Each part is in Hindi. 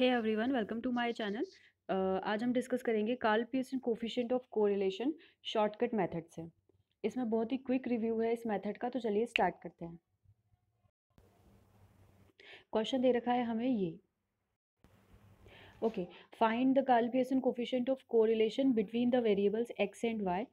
है one welcome to my channel आज हम डिस्कस करेंगे Karl Pearson coefficient of correlation shortcut method से इसमें बहुत ही क्विक रिव्यू है इस मेथड का तो चलिए स्टार्ट करते हैं क्वेश्चन दे रखा है हमें ये okay find the Karl Pearson coefficient of correlation between the variables X and Y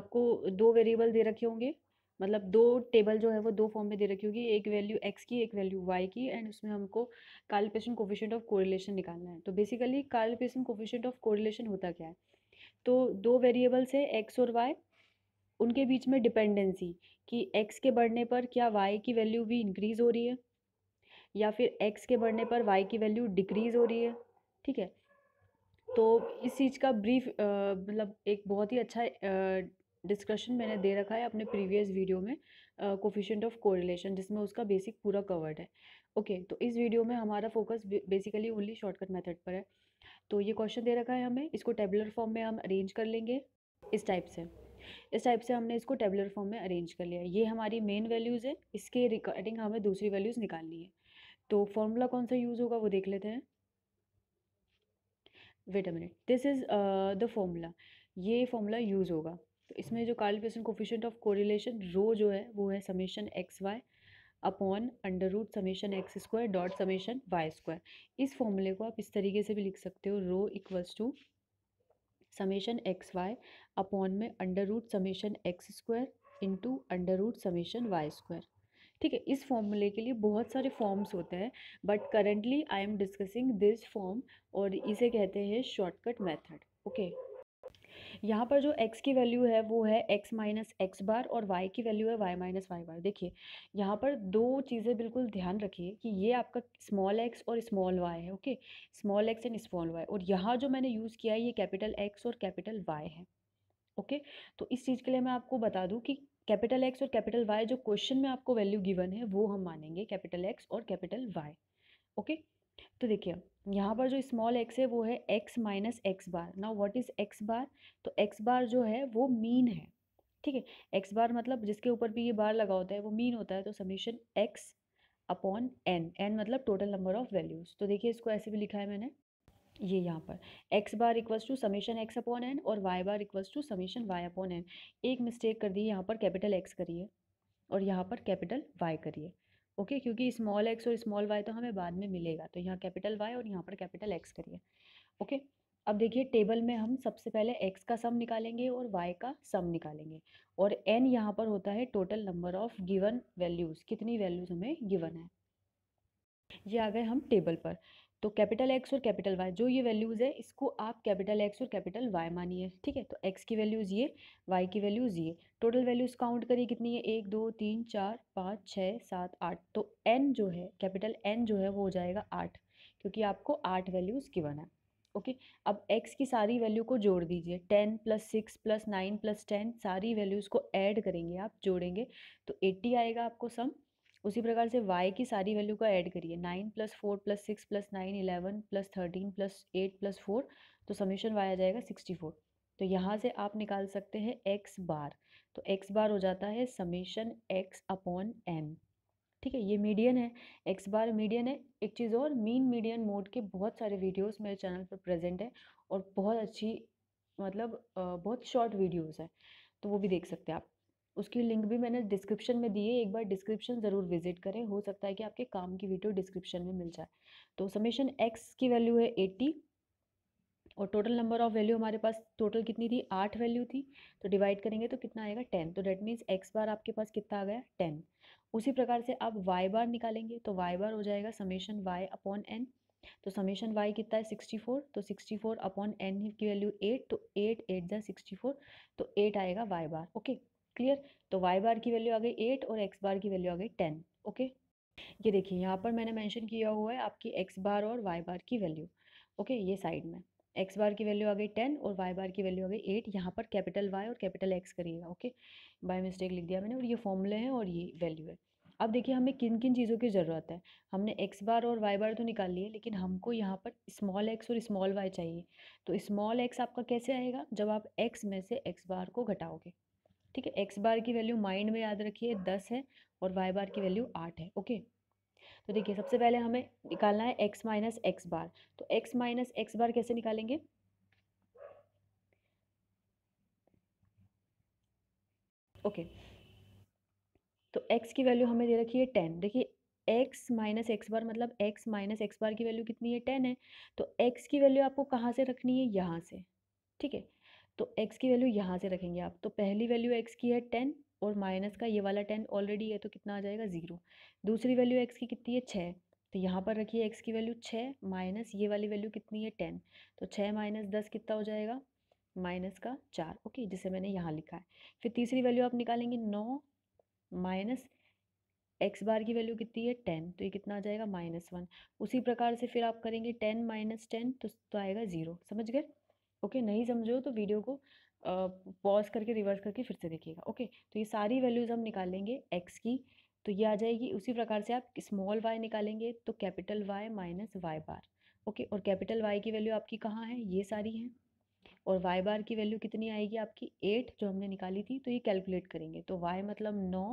आपको दो वेरिएबल दे रखे होंगे मतलब दो टेबल जो है वो दो फॉर्म में दे रखी होगी एक वैल्यू एक्स की एक वैल्यू वाई की एंड उसमें हमको कालिपेशन कोफिशेंट ऑफ कोरिलेशन निकालना है तो basically Karl Pearson coefficient of correlation होता क्या है तो दो वेरिएबल्स है एक्स और वाई उनके बीच में डिपेंडेंसी कि एक्स के बढ़ने पर क्या वाई की वैल्यू भी इंक्रीज़ हो रही है या फिर एक्स के बढ़ने पर वाई की वैल्यू डिक्रीज़ हो रही है ठीक है तो इस चीज़ का ब्रीफ मतलब एक बहुत ही अच्छा डिस्कशन मैंने दे रखा है अपने प्रीवियस वीडियो में कोफिशेंट ऑफ कोरिलेशन जिसमें उसका बेसिक पूरा कवर्ड है ओके okay, तो इस वीडियो में हमारा focus basically only shortcut method पर है तो ये क्वेश्चन दे रखा है हमें इसको टेबुलर फॉर्म में हम अरेंज कर लेंगे इस टाइप से इस टाइप से हमने इसको टेबुलर फॉर्म में अरेंज कर लिया ये हमारी मेन वैल्यूज़ है इसके रिकॉर्डिंग हमें दूसरी वैल्यूज़ निकालनी है तो फॉर्मूला कौन सा यूज़ होगा वो देख लेते हैं wait a minute this is the formula ये फॉर्मूला यूज़ होगा तो इसमें जो Pearson coefficient of correlation rho जो है वो है summation X Y upon under root summation X square dot summation Y square इस फॉर्मूले को आप इस तरीके से भी लिख सकते हो rho equals to summation X Y upon में under root summation X square into under root summation Y square ठीक है इस फॉर्मूले के लिए बहुत सारे फॉर्म्स होते हैं but currently I am discussing this form और इसे कहते हैं शॉर्टकट मैथड ओके यहाँ पर जो x की वैल्यू है वो है x माइनस एक्स बार और y की वैल्यू है y माइनस वाई बार देखिए यहाँ पर दो चीज़ें बिल्कुल ध्यान रखिए कि ये आपका स्मॉल x और स्मॉल y है okay small x and small y और यहाँ जो मैंने यूज़ किया है ये कैपिटल x और कैपिटल y है ओके तो इस चीज़ के लिए मैं आपको बता दूँ कि कैपिटल एक्स और कैपिटल वाई जो क्वेश्चन में आपको वैल्यू गिवन है वो हम मानेंगे कैपिटल एक्स और कैपिटल वाई ओके तो देखिए यहाँ पर जो स्मॉल एक्स है वो है एक्स माइनस एक्स बार ना व्हाट इज़ एक्स बार तो एक्स बार जो है वो मीन है ठीक है एक्स बार मतलब जिसके ऊपर भी ये बार लगा होता है वो मीन होता है तो summation X upon N N मतलब टोटल नंबर ऑफ वैल्यूज़ तो देखिए इसको ऐसे भी लिखा है मैंने ये यहाँ पर x bar equals to summation x upon N और y bar equals to summation y upon N एक मिस्टेक कर दी यहाँ पर कैपिटल x करिए और यहाँ पर कैपिटल y करिए ओके okay, क्योंकि स्मॉल एक्स और स्मॉल वाई तो हमें बाद में मिलेगा तो यहाँ कैपिटल वाई और यहाँ पर कैपिटल एक्स करिए ओके okay? अब देखिए टेबल में हम सबसे पहले एक्स का सम निकालेंगे और वाई का सम निकालेंगे और एन यहाँ पर होता है total number of given values कितनी वैल्यूज़ हमें गिवन है ये आ गए हम टेबल पर तो कैपिटल एक्स और कैपिटल वाई जो ये वैल्यूज़ है इसको आप कैपिटल एक्स और कैपिटल वाई मानिए ठीक है तो एक्स की वैल्यूज़ ये वाई की वैल्यूज़ ये टोटल वैल्यूज़ काउंट करिए कितनी है एक दो तीन चार पाँच छः सात आठ तो एन जो है कैपिटल एन जो है वो हो जाएगा आठ क्योंकि आपको आठ वैल्यूज़ की है ओके अब एक्स की सारी वैल्यू को जोड़ दीजिए ten plus six plus nine plus ten सारी वैल्यूज़ को ऐड करेंगे आप जोड़ेंगे तो एट्टी आएगा आपको सम उसी प्रकार से y की सारी वैल्यू का ऐड करिए nine plus four plus six plus nine eleven plus thirteen plus eight plus four तो समीशन y आ जाएगा सिक्सटी फोर तो यहाँ से आप निकाल सकते हैं x बार तो x बार हो जाता है समीशन x अपॉन एम ठीक है ये मीडियन है एक्स बार मीडियन है एक चीज़ और मीन मीडियन मोड के बहुत सारे वीडियोस मेरे चैनल पर प्रेजेंट है और बहुत अच्छी मतलब बहुत शॉर्ट वीडियोस है तो वो भी देख सकते हैं आप उसकी लिंक भी मैंने डिस्क्रिप्शन में दी है एक बार डिस्क्रिप्शन ज़रूर विजिट करें हो सकता है कि आपके काम की वीडियो डिस्क्रिप्शन में मिल जाए तो समेशन एक्स की वैल्यू है एट्टी और टोटल नंबर ऑफ़ वैल्यू हमारे पास टोटल कितनी थी आठ वैल्यू थी तो डिवाइड करेंगे तो कितना आएगा टेन तो डेट मीन्स एक्स बार आपके पास कितना आ गया टेन उसी प्रकार से आप वाई बार निकालेंगे तो वाई बार हो जाएगा समेशन वाई अपॉन एन तो समेशन वाई कितना है सिक्सटी फोर तो सिक्सटी फोर अपॉन एन की वैल्यू एट तो एट एट ज़ा सिक्सटी फोर तो एट आएगा वाई बार ओके क्लियर तो वाई बार की वैल्यू आ गई एट और एक्स बार की वैल्यू आ गई टेन ओके ये देखिए यहाँ पर मैंने मेंशन किया हुआ है आपकी एक्स बार और वाई बार की वैल्यू ओके ये साइड में एक्स बार की वैल्यू आ गई टेन और वाई बार की वैल्यू आ गई एट यहाँ पर कैपिटल वाई और कैपिटल एक्स करिएगा ओके बाय मिस्टेक लिख दिया मैंने और ये फॉर्मूले हैं और ये वैल्यू है अब देखिए हमें किन किन चीज़ों की ज़रूरत है हमने एक्स बार और वाई बार तो निकाल लिए लेकिन हमको यहाँ पर स्मॉल एक्स और स्मॉल वाई चाहिए तो स्मॉल एक्स आपका कैसे आएगा जब आप एक्स में से एक्स बार को घटाओगे ठीक है एक्स बार की वैल्यू माइंड में याद रखिए दस है और वाई बार की वैल्यू आठ है ओके तो देखिए सबसे पहले हमें निकालना है एक्स माइनस एक्स बार तो एक्स माइनस एक्स बार कैसे निकालेंगे ओके तो एक्स की वैल्यू हमें दे रखी है टेन देखिए एक्स माइनस एक्स बार मतलब एक्स माइनस एक्स बार की वैल्यू कितनी है टेन है तो एक्स की वैल्यू आपको कहाँ से रखनी है यहाँ से ठीक है तो एक्स की वैल्यू यहाँ से रखेंगे आप तो पहली वैल्यू एक्स की है टेन और माइनस का ये वाला टेन ऑलरेडी है तो कितना आ जाएगा ज़ीरो दूसरी वैल्यू एक्स की कितनी है छः तो यहाँ पर रखिए एक्स की वैल्यू छः माइनस ये वाली वैल्यू कितनी है टेन तो छः माइनस दस कितना हो जाएगा माइनस का चार ओके जिसे मैंने यहाँ लिखा है फिर तीसरी वैल्यू आप निकालेंगे नौ माइनस एक्स बार की वैल्यू कितनी है टेन तो ये कितना आ जाएगा माइनस वन उसी प्रकार से फिर आप करेंगे टेन माइनस टेन तो, तो आएगा ज़ीरो समझ गए ओके नहीं समझो तो वीडियो को पॉज करके रिवर्स करके फिर से देखिएगा ओके तो ये सारी वैल्यूज़ हम निकाल लेंगे एक्स की तो ये आ जाएगी उसी प्रकार से आप स्मॉल वाई निकालेंगे तो capital Y minus Y bar okay और कैपिटल वाई की वैल्यू आपकी कहाँ है ये सारी है और वाई बार की वैल्यू कितनी आएगी आपकी एट जो हमने निकाली थी तो ये कैलकुलेट करेंगे तो वाई मतलब नौ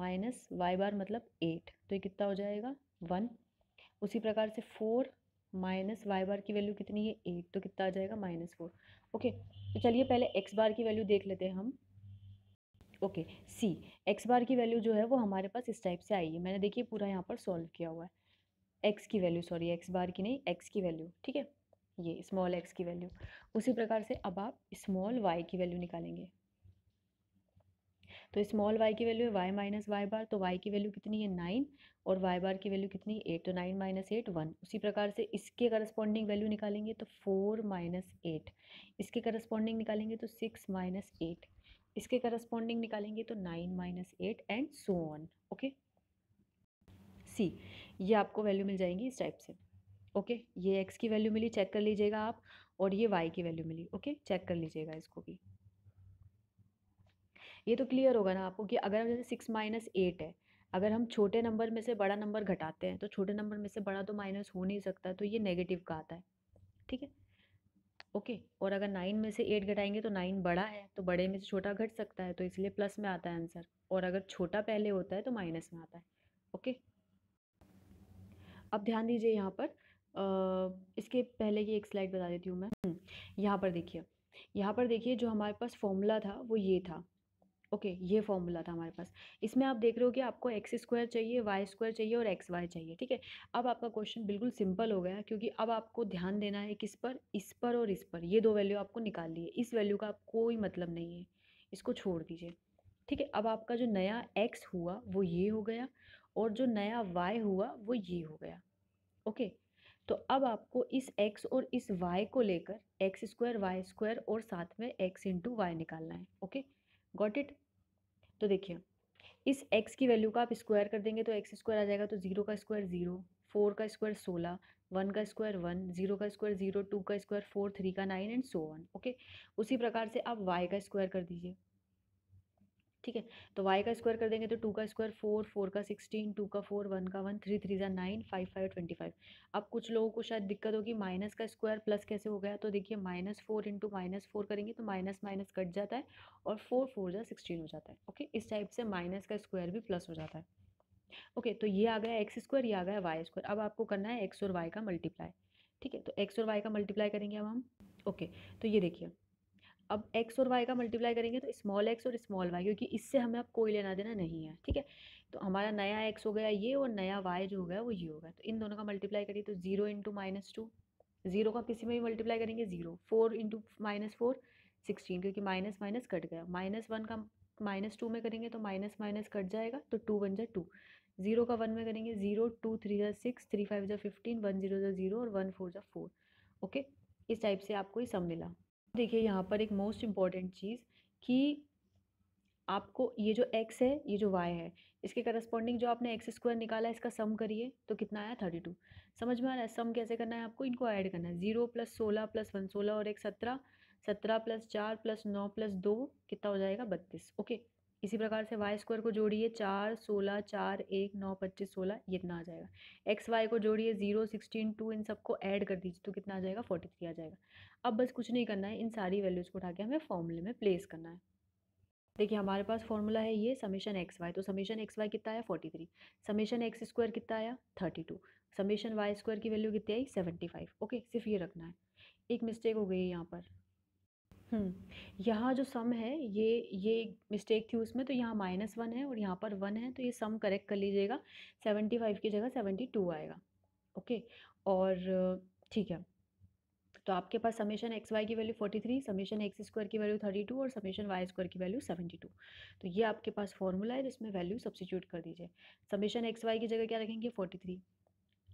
माइनस वाई बार मतलब एट तो ये कितना हो जाएगा वन उसी प्रकार से फोर माइनस वाई बार की वैल्यू कितनी है एट तो कितना आ जाएगा माइनस फोर ओके तो चलिए पहले एक्स बार की वैल्यू देख लेते हैं हम ओके सी एक्स बार की वैल्यू जो है वो हमारे पास इस टाइप से आई है मैंने देखिए पूरा यहाँ पर सॉल्व किया हुआ है एक्स की वैल्यू सॉरी एक्स बार की नहीं एक्स की वैल्यू ठीक है ये स्मॉल एक्स की वैल्यू उसी प्रकार से अब आप स्मॉल वाई की वैल्यू निकालेंगे तो स्मॉल वाई की वैल्यू है वाई माइनस वाई बार तो वाई की वैल्यू कितनी है नाइन और वाई बार की वैल्यू कितनी है एट तो नाइन माइनस एट वन उसी प्रकार से इसके करस्पॉन्डिंग वैल्यू निकालेंगे तो फोर माइनस एट इसके करस्पॉन्डिंग निकालेंगे तो सिक्स माइनस एट इसके करस्पॉन्डिंग निकालेंगे तो nine minus eight and so on okay see ये आपको वैल्यू मिल जाएंगी इस टाइप से ओके okay? ये एक्स की वैल्यू मिली चेक कर लीजिएगा आप और ये वाई की वैल्यू मिली ओके okay? चेक कर लीजिएगा इसको भी ये तो क्लियर होगा ना आपको कि अगर जैसे सिक्स माइनस एट है अगर हम छोटे नंबर में से बड़ा नंबर घटाते हैं तो छोटे नंबर में से बड़ा तो माइनस हो नहीं सकता तो ये नेगेटिव का आता है ठीक है ओके और अगर नाइन में से एट घटाएंगे तो नाइन बड़ा है तो बड़े में से छोटा घट सकता है तो इसलिए प्लस में आता है आंसर और अगर छोटा पहले होता है तो माइनस में आता है ओके अब ध्यान दीजिए यहाँ पर आ, इसके पहले की एक स्लाइड बता देती हूँ मैं हम्म, यहाँ पर देखिए यहाँ पर देखिए जो हमारे पास फॉर्मूला था वो ये था ओके ये फॉर्मूला था हमारे पास इसमें आप देख रहे हो कि आपको एक्स स्क्वायर चाहिए वाई स्क्वायर चाहिए और एक्स वाई चाहिए ठीक है अब आपका क्वेश्चन बिल्कुल सिंपल हो गया क्योंकि अब आपको ध्यान देना है किस पर इस पर और इस पर ये दो वैल्यू आपको निकाल है इस वैल्यू का आप कोई मतलब नहीं है इसको छोड़ दीजिए ठीक है अब आपका जो नया एक्स हुआ वो ये हो गया और जो नया वाई हुआ वो ये हो गया ओके तो अब आपको इस x और इस y को लेकर एक्स स्क्वायर वाई स्क्वायर और साथ में x इंटू वाई निकालना है ओके okay? गॉट इट तो देखिए इस एक्स की वैल्यू का आप स्क्वायर कर देंगे तो एक्स स्क्वायर आ जाएगा तो जीरो का स्क्वायर जीरो फोर का स्क्वायर सोलह वन का स्क्वायर वन जीरो का स्क्वायर जीरो टू का स्क्वायर फोर थ्री का nine and so on okay उसी प्रकार से आप वाई का स्क्वायर कर दीजिए ठीक है तो वाई का स्क्वायर कर देंगे तो टू का स्क्वायर फोर फोर का सिक्सटीन टू का फोर वन का वन थ्री थ्री ज़ा nine five five twenty five अब कुछ लोगों को शायद दिक्कत होगी माइनस का स्क्वायर प्लस कैसे हो गया तो देखिए minus four into minus four करेंगे तो माइनस माइनस कट जाता है और फोर फोर ज़ा सिक्सटीन हो जाता है ओके इस टाइप से माइनस का स्क्वायर भी प्लस हो जाता है ओके तो ये आ गया एक्स स्क्वायर ये आ गया वाई स्क्वायर अब आपको करना है एक्स और वाई का मल्टीप्लाई ठीक है तो एक्स और वाई का मल्टीप्लाई करेंगे अब हम ओके तो ये देखिए अब एक्स और वाई का मल्टीप्लाई करेंगे तो स्मॉल एक्स और स्मॉल वाई क्योंकि इससे हमें अब कोई लेना देना नहीं है ठीक है तो हमारा नया एक्स हो गया ये और नया वाई जो हो गया वो ये होगा तो इन दोनों का मल्टीप्लाई करिए तो zero into minus two zero का किसी में भी मल्टीप्लाई करेंगे zero four into minus four sixteen क्योंकि माइनस माइनस कट गया माइनस वन का माइनस टू में करेंगे तो माइनस माइनस कट जाएगा तो टू वन जो टू जीरो का वन में करेंगे जीरो टू थ्री जो सिक्स थ्री फाइव जो फिफ्टीन वन जीरो जो जीरो और वन फोर जो फोर ओके इस टाइप से आपको ये सब मिला देखिए यहाँ पर एक मोस्ट इम्पॉर्टेंट चीज़ कि आपको ये जो x है ये जो y है इसके करस्पॉन्डिंग जो आपने एक्स स्क्वायर निकाला इसका सम करिए तो कितना आया थर्टी टू समझ में आ रहा है सम कैसे करना है आपको इनको ऐड करना है जीरो प्लस सोलह प्लस वन सोलह और एक सत्रह सत्रह प्लस चार प्लस नौ प्लस दो कितना हो जाएगा बत्तीस ओके इसी प्रकार से वाई स्क्वायर को जोड़िए चार सोलह चार एक नौ पच्चीस सोलह ये इतना आ जाएगा एक्स वाई को जोड़िए जीरो सिक्सटीन टू इन सबको ऐड कर दीजिए तो कितना आ जाएगा फोर्टी थ्री आ जाएगा अब बस कुछ नहीं करना है इन सारी वैल्यूज़ को उठा के हमें फॉर्मूले में प्लेस करना है देखिए हमारे पास फॉर्मूला है ये समेशन एक्स वाई तो समीशन एक्स वाई कितना आया forty three summation X square कितना आया thirty two summation Y square की वैल्यू कितनी आई सेवेंटी फाइव ओके सिर्फ ये रखना है एक मिस्टेक हो गई है यहाँ पर हम्म। यहाँ जो सम है ये ये मिस्टेक थी उसमें तो यहाँ माइनस वन है और यहाँ पर वन है तो ये सम करेक्ट कर लीजिएगा सेवेंटी फाइव की जगह सेवेंटी टू आएगा ओके और ठीक है तो आपके पास समेशन एक्स वाई की value forty three summation X square की वैल्यू थर्टी टू और समेशन वाई स्क्वायर की वैल्यू सेवेंटी टू तो ये आपके पास फॉर्मूला है जिसमें वैल्यू सब्सिट्यूट कर दीजिए समेशन एक्स वाई की जगह क्या रखेंगे forty three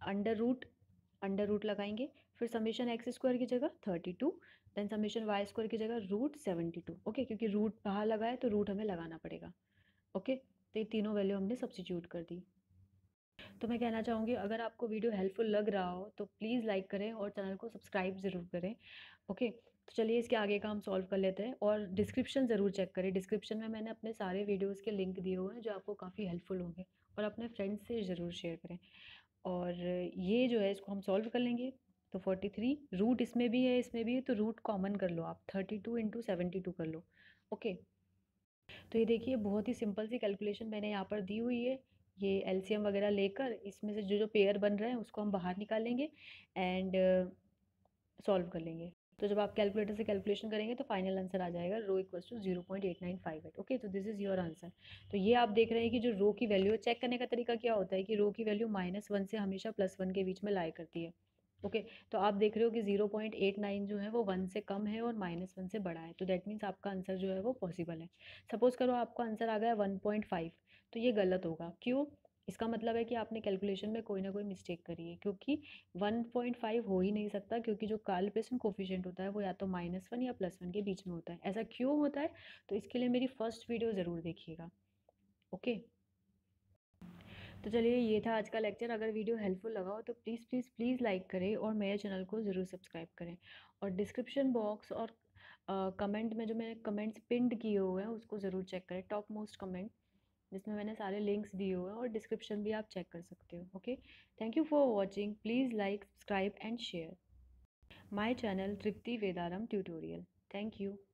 under root under root लगाएंगे फिर समेशन एक्स स्क्वायर की जगह thirty two then summation Y square की जगह रूट सेवेंटी टू ओके क्योंकि रूट बाहर लगा है तो रूट हमें लगाना पड़ेगा ओके okay? तो ये तीनों वैल्यू हमने सब्सिट्यूट कर दी तो मैं कहना चाहूँगी अगर आपको वीडियो हेल्पफुल लग रहा हो तो प्लीज़ लाइक करें और चैनल को सब्सक्राइब ज़रूर करें ओके तो चलिए इसके आगे का हम सॉल्व कर लेते हैं और डिस्क्रिप्शन ज़रूर चेक करें डिस्क्रिप्शन में मैंने अपने सारे वीडियोज़ के लिंक दिए हुए हैं जो आपको काफ़ी हेल्पफुल होंगे और अपने फ्रेंड्स से ज़रूर शेयर करें और ये जो है इसको हम सॉल्व कर लेंगे तो फोर्टी थ्री रूट इसमें भी है इसमें भी है तो रूट कॉमन कर लो आप thirty two into seventy two कर लो ओके तो ये देखिए बहुत ही सिंपल सी कैलकुलेशन मैंने यहाँ पर दी हुई है ये एलसीएम वगैरह लेकर इसमें से जो जो पेयर बन रहे हैं उसको हम बाहर निकालेंगे एंड सॉल्व uh, कर लेंगे तो जब आप कैलकुलेटर से कैलकुलेशन करेंगे तो फाइनल आंसर आ जाएगा rho equal to zero point eight nine five eight okay तो दिस इज़ योर आंसर तो ये आप देख रहे हैं कि जो रो की वैल्यू है चेक करने का तरीका क्या होता है कि रो की वैल्यू माइनस वन से हमेशा प्लस वन के बीच में लाया करती है ओके okay, तो आप देख रहे हो कि ज़ीरो पॉइंट एट नाइन जो है वो वन से कम है और माइनस वन से बड़ा है तो दैट मीन्स आपका आंसर जो है वो पॉसिबल है सपोज़ करो आपका आंसर आ गया वन पॉइंट फाइव तो ये गलत होगा क्यों इसका मतलब है कि आपने कैलकुलेशन में कोई ना कोई मिस्टेक करी है क्योंकि 1.5 हो ही नहीं सकता क्योंकि जो कार्ल कोफिशेंट होता है वो या तो माइनस वन या प्लस वन के बीच में होता है ऐसा क्यों होता है तो इसके लिए मेरी फर्स्ट वीडियो ज़रूर देखिएगा ओके okay? तो चलिए ये था आज का लेक्चर अगर वीडियो हेल्पफुल लगा हो तो प्लीज़ प्लीज़ प्लीज़ लाइक करें और मेरे चैनल को ज़रूर सब्सक्राइब करें और डिस्क्रिप्शन बॉक्स और कमेंट uh, में जो मैंने कमेंट्स पिंड किए हुए हैं उसको ज़रूर चेक करें टॉप मोस्ट कमेंट जिसमें मैंने सारे लिंक्स दिए हुए हैं और डिस्क्रिप्शन भी आप चेक कर सकते हो okay thank you for watching please like subscribe and share my channel Tripti Vedaram tutorial thank you